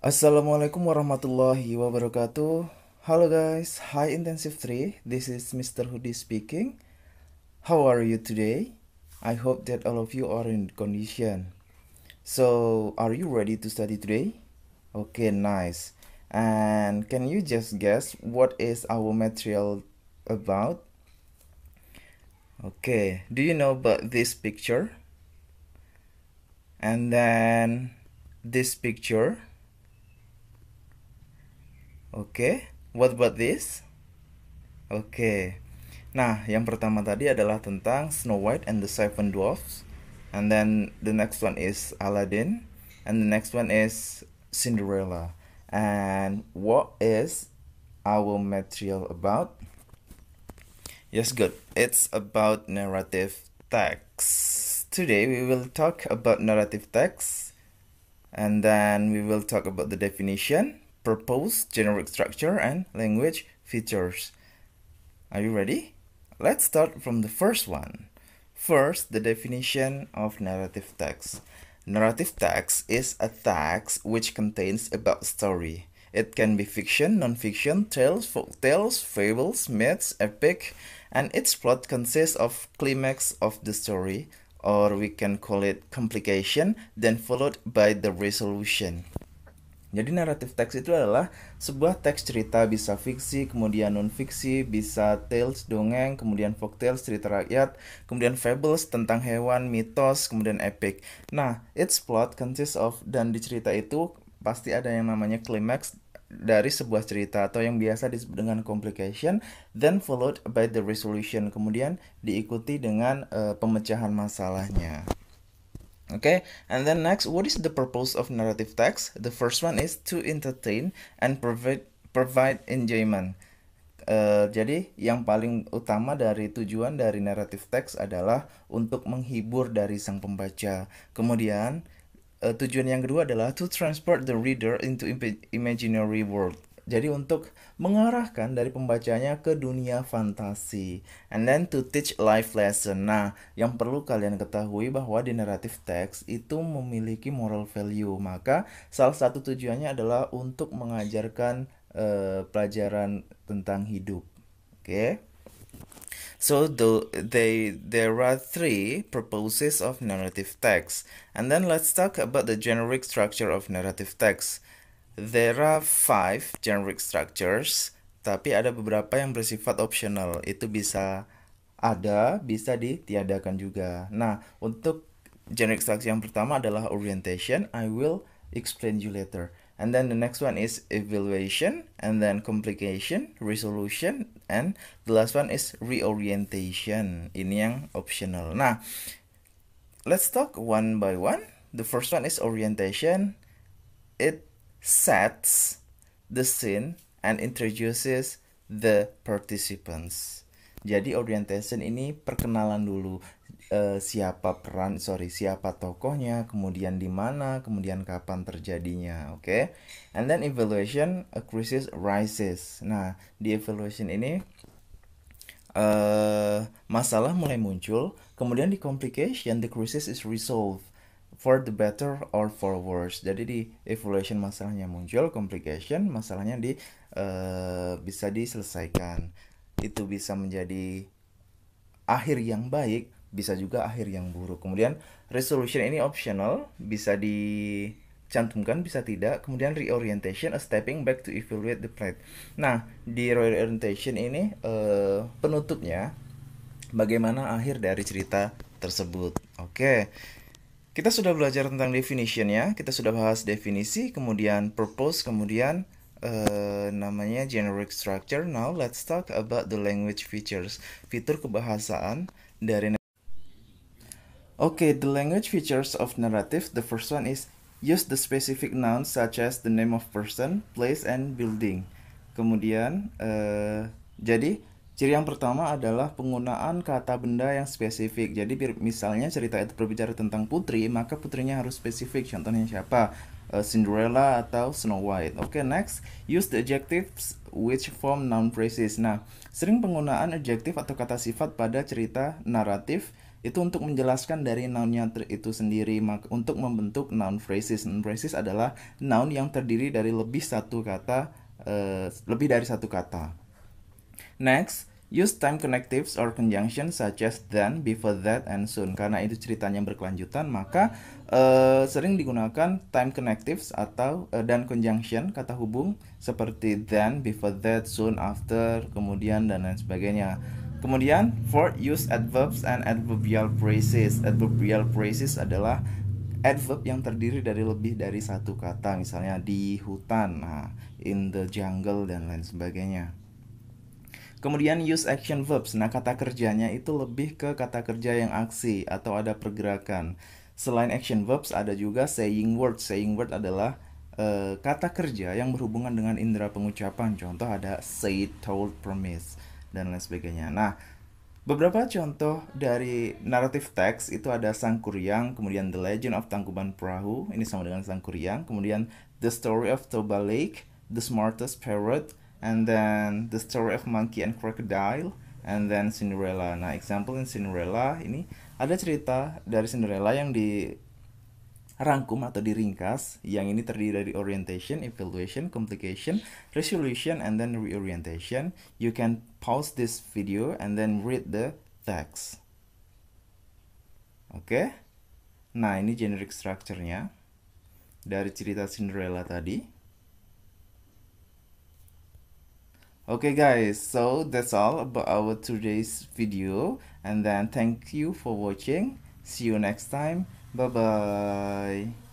Assalamualaikum warahmatullahi wabarakatuh. Halo guys, hi Intensive 3. This is Mr. Hudi speaking. How are you today? I hope that all of you are in condition. So, are you ready to study today? Okay, nice. And can you just guess what is our material about? Okay, do you know about this picture? And then this picture Oke, okay. what about this? Oke. Okay. Nah, yang pertama tadi adalah tentang Snow White and the Seven Dwarfs. And then the next one is Aladdin. And the next one is Cinderella. And what is our material about? Yes, good. It's about narrative text. Today we will talk about narrative text. And then we will talk about the definition purpose, generic structure, and language features. Are you ready? Let's start from the first one. First, the definition of narrative text. Narrative text is a text which contains about story. It can be fiction, non-fiction, tales, folk tales, fables, myths, epic, and its plot consists of climax of the story, or we can call it complication, then followed by the resolution. Jadi naratif teks itu adalah sebuah teks cerita bisa fiksi, kemudian non-fiksi, bisa tales, dongeng, kemudian folk tales cerita rakyat, kemudian fables tentang hewan, mitos, kemudian epic. Nah, its plot consists of dan di cerita itu pasti ada yang namanya climax dari sebuah cerita atau yang biasa disebut dengan complication then followed by the resolution kemudian diikuti dengan uh, pemecahan masalahnya okay and then next what is the purpose of narrative text the first one is to entertain and provide provide enjoyment Uh, jadi yang paling utama dari tujuan dari narrative text adalah untuk menghibur dari sang pembaca. Kemudian uh, tujuan yang kedua adalah to transport the reader into imaginary world. Jadi untuk mengarahkan dari pembacanya ke dunia fantasi. And then to teach life lesson. Nah, yang perlu kalian ketahui bahwa di narrative text itu memiliki moral value. Maka salah satu tujuannya adalah untuk mengajarkan uh, pelajaran tentang hidup. Oke. Okay? So the, they, there are three purposes of narrative text. And then let's talk about the generic structure of narrative text. There are five generic structures, tapi ada beberapa yang bersifat optional. Itu bisa ada, bisa ditiadakan juga. Nah, untuk generic structure yang pertama adalah orientation. I will explain you later. And then the next one is evaluation, and then complication, resolution, and the last one is reorientation. Ini yang optional. Nah, let's talk one by one. The first one is orientation. It sets the scene and introduces the participants. Jadi orientation ini perkenalan dulu uh, siapa peran, sorry siapa tokohnya, kemudian di mana, kemudian kapan terjadinya, oke? Okay? And then evaluation, a crisis rises. Nah di evaluation ini uh, masalah mulai muncul, kemudian di complication, the crisis is resolved for the better or for worse. Jadi di evaluation masalahnya muncul, complication masalahnya di uh, bisa diselesaikan. Itu bisa menjadi akhir yang baik, bisa juga akhir yang buruk. Kemudian resolution ini optional, bisa dicantumkan bisa tidak. Kemudian reorientation a stepping back to evaluate the plate. Nah, di reorientation ini uh, penutupnya bagaimana akhir dari cerita tersebut. Oke. Okay. Kita sudah belajar tentang definition ya, kita sudah bahas definisi, kemudian purpose, kemudian uh, namanya generic structure. Now let's talk about the language features, fitur kebahasaan dari Okay, the language features of narrative. The first one is use the specific noun such as the name of person, place, and building. Kemudian, uh, jadi Ciri yang pertama adalah penggunaan kata benda yang spesifik. Jadi misalnya cerita itu berbicara tentang putri, maka putrinya harus spesifik. Contohnya siapa? Eh, Cinderella atau Snow White. Oke, okay, next, use the adjectives which form noun phrases. Nah, sering penggunaan adjective atau kata sifat pada cerita naratif itu untuk menjelaskan dari nounnya itu sendiri untuk membentuk noun phrases. Noun phrases adalah noun yang terdiri dari lebih satu kata, eh, lebih dari satu kata. Next, Use time connectives or conjunction such as then, before that, and soon. Karena itu ceritanya berkelanjutan, maka uh, sering digunakan time connectives atau uh, dan conjunction kata hubung seperti then, before that, soon, after, kemudian dan lain sebagainya. Kemudian for use adverbs and adverbial phrases. Adverbial phrases adalah adverb yang terdiri dari lebih dari satu kata, misalnya di hutan, nah, in the jungle dan lain sebagainya. Kemudian use action verbs. Nah, kata kerjanya itu lebih ke kata kerja yang aksi atau ada pergerakan. Selain action verbs ada juga saying words. Saying words adalah uh, kata kerja yang berhubungan dengan indera pengucapan. Contoh ada say, told, promise dan lain sebagainya. Nah, beberapa contoh dari narrative text itu ada Sang Kuryang, kemudian The Legend of Tangkuban Perahu, ini sama dengan Sang Kuryang. kemudian The Story of Toba Lake, The Smartest Parrot, and then the story of monkey and crocodile and then Cinderella. Nah, example in Cinderella ini ada cerita dari Cinderella yang di rangkum atau diringkas. Yang ini terdiri dari orientation, evaluation, complication, resolution, and then reorientation. You can pause this video and then read the text. Oke. Okay? Nah, ini generic structure-nya dari cerita Cinderella tadi. okay guys so that's all about our today's video and then thank you for watching see you next time bye bye